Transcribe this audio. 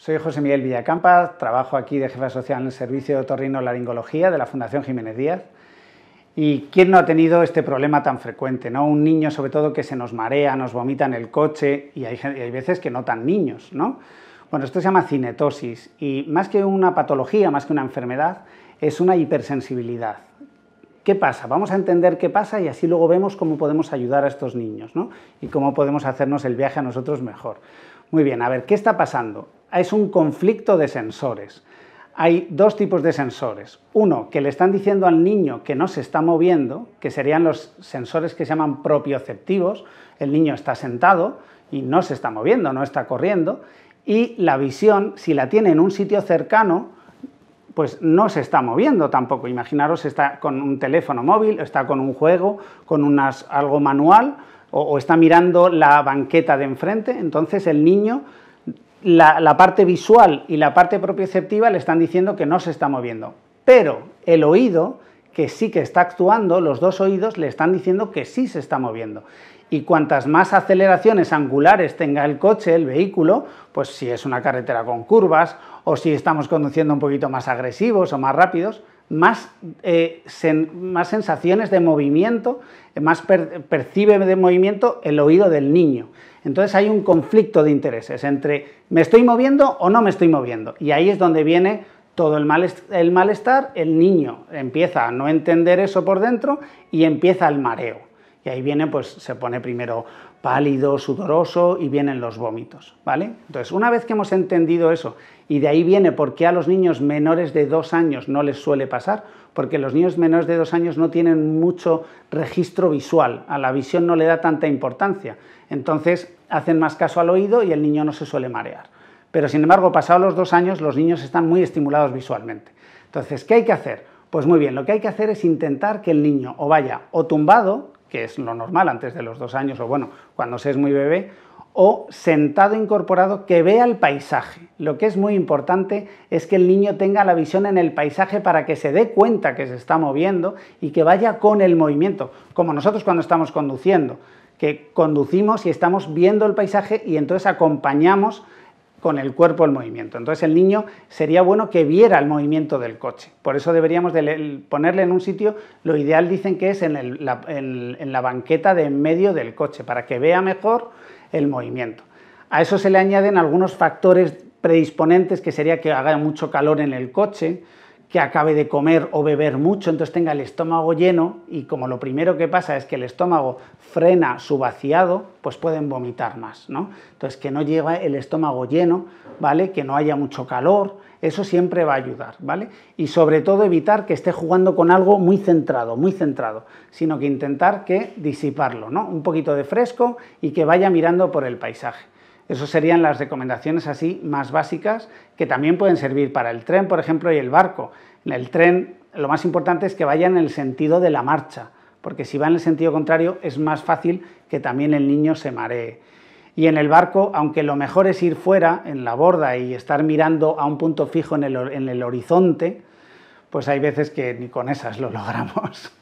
Soy José Miguel Villacampa, trabajo aquí de jefe social en el Servicio de Otorrino Laringología de la Fundación Jiménez Díaz. ¿Y quién no ha tenido este problema tan frecuente? ¿no? Un niño, sobre todo, que se nos marea, nos vomita en el coche y hay, veces que no tan niños. ¿no? Bueno, esto se llama cinetosis y más que una patología, más que una enfermedad, es una hipersensibilidad. ¿Qué pasa? Vamos a entender qué pasa y así luego vemos cómo podemos ayudar a estos niños ¿no? y cómo podemos hacernos el viaje a nosotros mejor. Muy bien, a ver, ¿qué está pasando? es un conflicto de sensores. Hay dos tipos de sensores. Uno, que le están diciendo al niño que no se está moviendo, que serían los sensores que se llaman propioceptivos. El niño está sentado y no se está moviendo, no está corriendo. Y la visión, si la tiene en un sitio cercano, pues no se está moviendo tampoco. Imaginaros, está con un teléfono móvil, está con un juego, con unas, algo manual, o está mirando la banqueta de enfrente. Entonces el niño la, parte visual y la parte propioceptiva le están diciendo que no se está moviendo. Pero el oído, que sí que está actuando, los dos oídos le están diciendo que sí se está moviendo y cuantas más aceleraciones angulares tenga el coche, el vehículo, pues si es una carretera con curvas o si estamos conduciendo un poquito más agresivos o más rápidos, más, eh, sensaciones de movimiento, eh, más percibe de movimiento el oído del niño. Entonces hay un conflicto de intereses entre me estoy moviendo o no me estoy moviendo. Y ahí es donde viene todo el, malestar, el niño empieza a no entender eso por dentro y empieza el mareo. Y ahí viene, pues se pone primero pálido, sudoroso y vienen los vómitos, ¿vale? Entonces, una vez que hemos entendido eso, y de ahí viene por qué a los niños menores de dos años no les suele pasar, porque los niños menores de dos años no tienen mucho registro visual, a la visión no le da tanta importancia. Entonces, hacen más caso al oído y el niño no se suele marear. Pero, sin embargo, pasados los dos años, los niños están muy estimulados visualmente. Entonces, ¿qué hay que hacer? Pues muy bien, lo que hay que hacer es intentar que el niño o vaya o tumbado, que es lo normal antes de los dos años o bueno, cuando se es muy bebé, o sentado incorporado que vea el paisaje. Lo que es muy importante es que el niño tenga la visión en el paisaje para que se dé cuenta que se está moviendo y que vaya con el movimiento, como nosotros cuando estamos conduciendo, que conducimos y estamos viendo el paisaje y entonces acompañamos con el cuerpo el movimiento. Entonces el niño sería bueno que viera el movimiento del coche. Por eso deberíamos ponerle en un sitio, lo ideal dicen que es en la banqueta de en medio del coche, para que vea mejor el movimiento. A eso se le añaden algunos factores predisponentes, que sería que haga mucho calor en el coche, que acabe de comer o beber mucho, entonces tenga el estómago lleno y como lo primero que pasa es que el estómago frena su vaciado, pues pueden vomitar más, ¿no? Entonces que no lleve el estómago lleno, ¿vale? Que no haya mucho calor, eso siempre va a ayudar, ¿vale? Y sobre todo evitar que esté jugando con algo muy centrado, muy centrado, sino que intentar que disiparlo, ¿no? Un poquito de fresco y que vaya mirando por el paisaje. Esas serían las recomendaciones así más básicas que también pueden servir para el tren, por ejemplo, y el barco. En el tren lo más importante es que vaya en el sentido de la marcha, porque si va en el sentido contrario es más fácil que también el niño se maree. Y en el barco, aunque lo mejor es ir fuera, en la borda, y estar mirando a un punto fijo en el, en el horizonte, pues hay veces que ni con esas lo logramos.